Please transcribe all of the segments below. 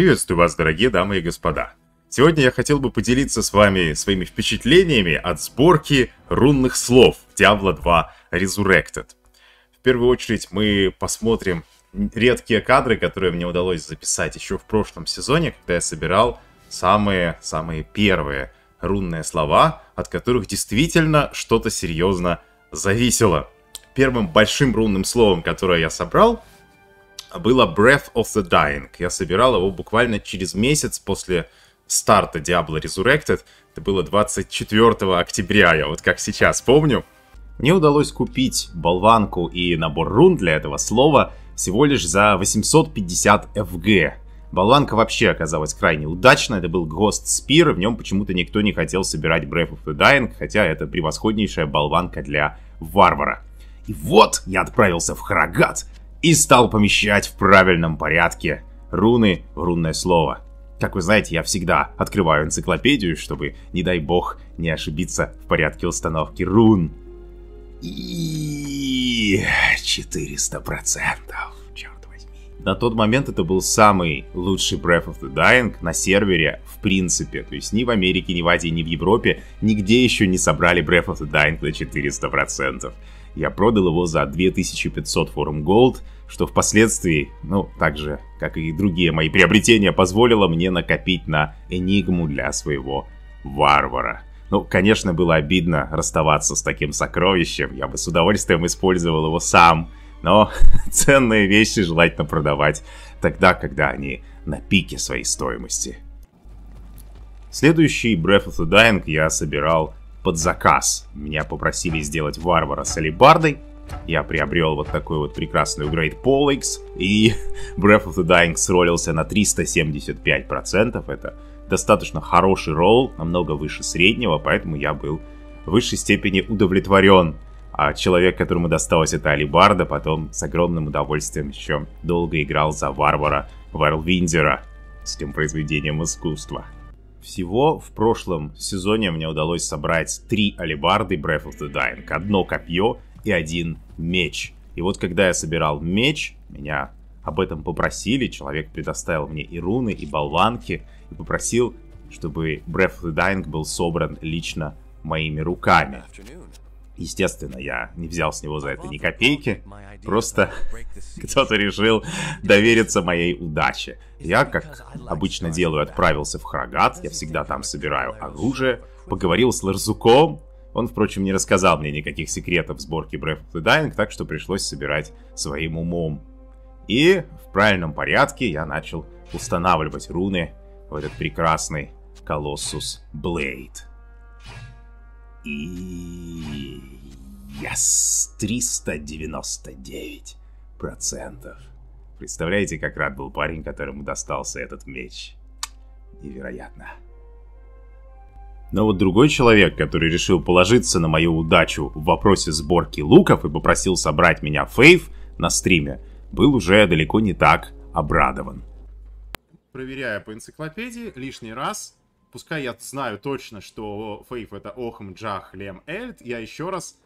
Приветствую вас, дорогие дамы и господа. Сегодня я хотел бы поделиться с вами своими впечатлениями от сборки рунных слов в Diablo 2 Resurrected. В первую очередь мы посмотрим редкие кадры, которые мне удалось записать еще в прошлом сезоне, когда я собирал самые-самые первые рунные слова, от которых действительно что-то серьезно зависело. Первым большим рунным словом, которое я собрал, было Breath of the Dying. Я собирал его буквально через месяц после старта Diablo Resurrected. Это было 24 октября, я вот как сейчас помню. Мне удалось купить болванку и набор рун для этого слова всего лишь за 850 FG. Болванка вообще оказалась крайне удачной, это был Ghost Spear, в нем почему-то никто не хотел собирать Breath of the Dying, хотя это превосходнейшая болванка для варвара. И вот я отправился в Храгат и стал помещать в правильном порядке руны в рунное слово. Как вы знаете, я всегда открываю энциклопедию, чтобы, не дай бог, не ошибиться в порядке установки рун. И 400 процентов. черт возьми! На тот момент это был самый лучший Breath of the Dying на сервере в принципе. То есть ни в Америке, ни в Азии, ни в Европе нигде еще не собрали Breath of the Dying на 400% я продал его за 2500 форум голд, что впоследствии, ну, так же, как и другие мои приобретения, позволило мне накопить на Энигму для своего варвара. Ну, конечно, было обидно расставаться с таким сокровищем, я бы с удовольствием использовал его сам, но ценные вещи желательно продавать тогда, когда они на пике своей стоимости. Следующий Breath of the Dying я собирал под заказ. Меня попросили сделать варвара с алибардой. Я приобрел вот такую вот прекрасную Great Polix, и Breath of the Dying сролился на 375%. Это достаточно хороший ролл, намного выше среднего, поэтому я был в высшей степени удовлетворен. А человек, которому досталась эта алибарда, потом с огромным удовольствием еще долго играл за варвара Варлвиндера с тем произведением искусства. Всего в прошлом сезоне мне удалось собрать три алибарды Breath of the Dying, одно копье и один меч. И вот когда я собирал меч, меня об этом попросили, человек предоставил мне и руны, и болванки, и попросил, чтобы Breath of the Dying был собран лично моими руками. Естественно, я не взял с него за это ни копейки, просто кто-то решил довериться моей удаче. Я, как обычно делаю, отправился в Храгат, я всегда там собираю оружие, поговорил с Ларзуком, он, впрочем, не рассказал мне никаких секретов сборки Breath of the Dying, так что пришлось собирать своим умом. И в правильном порядке я начал устанавливать руны в этот прекрасный Колоссус Блейд. И... Yes! 399 процентов. Представляете, как рад был парень, которому достался этот меч. Невероятно. Но вот другой человек, который решил положиться на мою удачу в вопросе сборки луков и попросил собрать меня фейв на стриме, был уже далеко не так обрадован. Проверяя по энциклопедии, лишний раз пускай я знаю точно, что фейв это Охм, Джах, Лем, Эльт, я еще раз,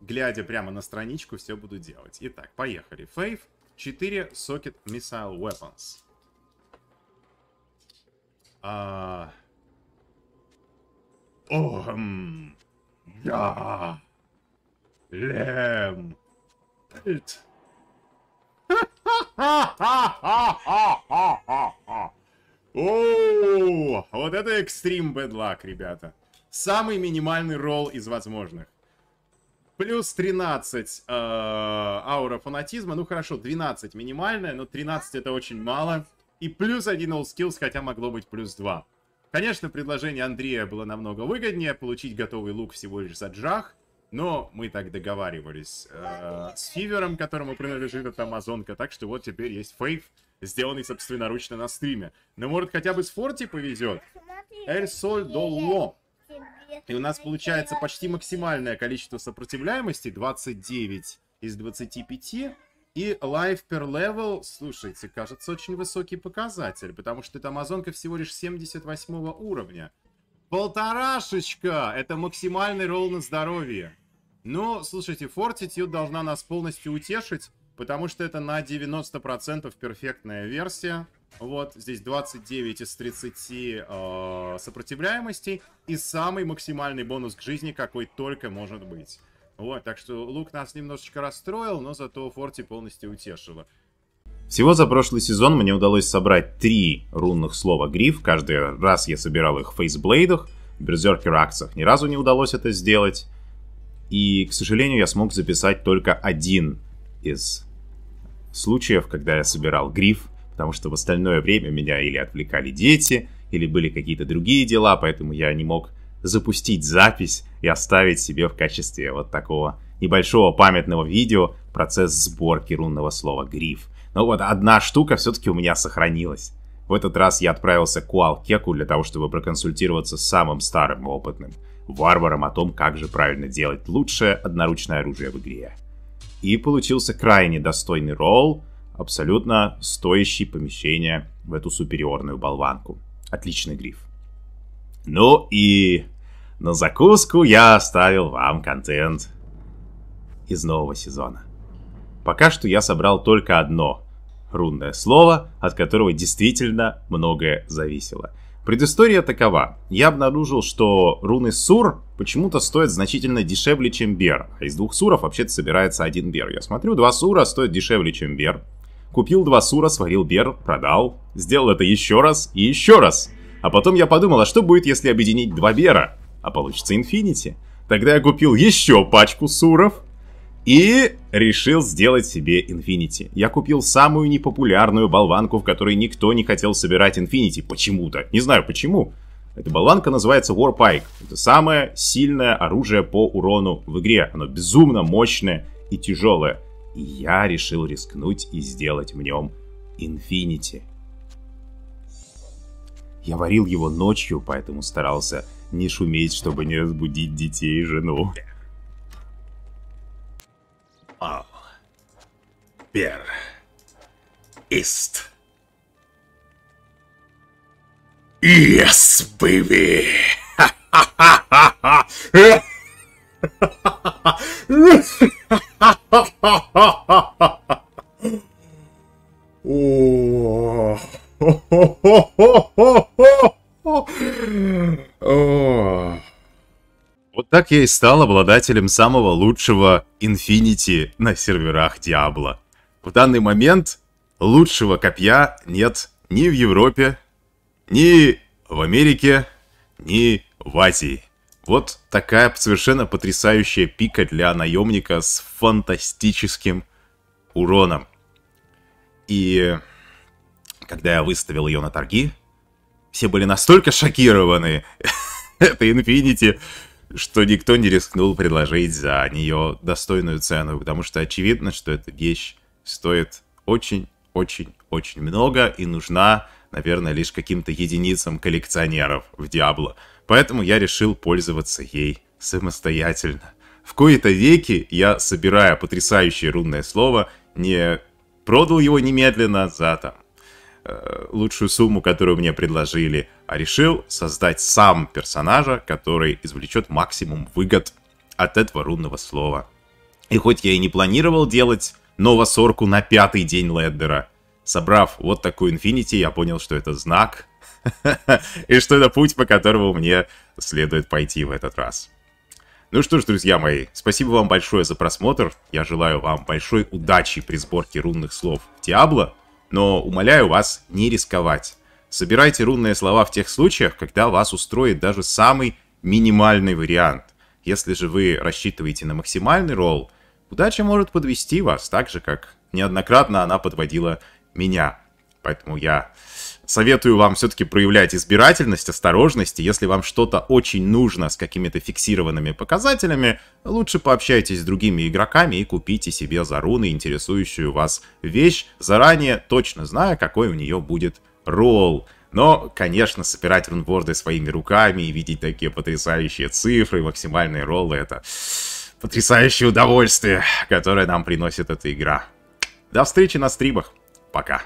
глядя прямо на страничку, все буду делать. Итак, поехали. Фейв 4 Socket Missile Weapons. А... Охм, Джах, Эльд. Эльт. Ха-ха-ха! Это экстрим бэдлак, ребята. Самый минимальный ролл из возможных. Плюс 13 э, аура фанатизма. Ну хорошо, 12 минимальная, но 13 это очень мало. И плюс 1 all skills, хотя могло быть плюс 2. Конечно, предложение Андрея было намного выгоднее. Получить готовый лук всего лишь за джах. Но мы так договаривались э, с Фивером, которому принадлежит эта Амазонка. Так что вот теперь есть фейв, сделанный собственноручно на стриме. Но ну, может хотя бы с Форти повезет. Эль Соль Долло. И у нас получается почти максимальное количество сопротивляемости. 29 из 25. И life per level, слушайте, кажется, очень высокий показатель. Потому что эта Амазонка всего лишь 78 уровня. Полторашечка! Это максимальный ролл на здоровье. Но, слушайте, Fortitude должна нас полностью утешить, потому что это на 90% перфектная версия. Вот, здесь 29 из 30 э, сопротивляемостей и самый максимальный бонус к жизни, какой только может быть. Вот, так что лук нас немножечко расстроил, но зато Форти полностью утешила. Всего за прошлый сезон мне удалось собрать три рунных слова гриф. Каждый раз я собирал их в фейсблейдах, берзеркер аксах. Ни разу не удалось это сделать. И, к сожалению, я смог записать только один из случаев, когда я собирал гриф, потому что в остальное время меня или отвлекали дети, или были какие-то другие дела, поэтому я не мог запустить запись и оставить себе в качестве вот такого небольшого памятного видео процесс сборки рунного слова «гриф». Но ну вот одна штука все-таки у меня сохранилась. В этот раз я отправился к Уалкеку для того, чтобы проконсультироваться с самым старым опытным варваром о том, как же правильно делать лучшее одноручное оружие в игре. И получился крайне достойный ролл, абсолютно стоящий помещение в эту супериорную болванку. Отличный гриф. Ну и на закуску я оставил вам контент из нового сезона. Пока что я собрал только одно рунное слово, от которого действительно многое зависело. Предыстория такова. Я обнаружил, что руны Сур почему-то стоят значительно дешевле, чем Бер. А из двух Суров вообще-то собирается один Бер. Я смотрю, два Сура стоят дешевле, чем Бер. Купил два Сура, сварил Бер, продал. Сделал это еще раз и еще раз. А потом я подумал, а что будет, если объединить два Бера? А получится Инфинити. Тогда я купил еще пачку Суров, и решил сделать себе Infinity. Я купил самую непопулярную болванку, в которой никто не хотел собирать Infinity. Почему-то. Не знаю почему. Эта болванка называется Warpike. Это самое сильное оружие по урону в игре. Оно безумно мощное и тяжелое. И я решил рискнуть и сделать в нем Infinity. Я варил его ночью, поэтому старался не шуметь, чтобы не разбудить детей и жену. Пер ист, Yes, baby! О, вот так я и стал обладателем самого лучшего Infinity на серверах Диабло в данный момент лучшего копья нет ни в Европе, ни в Америке, ни в Азии. Вот такая совершенно потрясающая пика для наемника с фантастическим уроном. И когда я выставил ее на торги, все были настолько шокированы этой Infinity, что никто не рискнул предложить за нее достойную цену, потому что очевидно, что эта вещь стоит очень-очень-очень много и нужна, наверное, лишь каким-то единицам коллекционеров в Диабло. Поэтому я решил пользоваться ей самостоятельно. В кои-то веки я, собирая потрясающее рунное слово, не продал его немедленно за там э, лучшую сумму, которую мне предложили, а решил создать сам персонажа, который извлечет максимум выгод от этого рунного слова. И хоть я и не планировал делать новосорку на пятый день Леддера. Собрав вот такую Инфинити, я понял, что это знак, и что это путь, по которому мне следует пойти в этот раз. Ну что ж, друзья мои, спасибо вам большое за просмотр. Я желаю вам большой удачи при сборке рунных слов в Диабло, но умоляю вас не рисковать. Собирайте рунные слова в тех случаях, когда вас устроит даже самый минимальный вариант. Если же вы рассчитываете на максимальный ролл, Удача может подвести вас, так же, как неоднократно она подводила меня. Поэтому я советую вам все-таки проявлять избирательность, осторожность. если вам что-то очень нужно с какими-то фиксированными показателями, лучше пообщайтесь с другими игроками и купите себе за руны интересующую вас вещь, заранее точно зная, какой у нее будет ролл. Но, конечно, собирать рунворды своими руками и видеть такие потрясающие цифры, максимальные роллы, это потрясающее удовольствие, которое нам приносит эта игра. До встречи на стримах. Пока.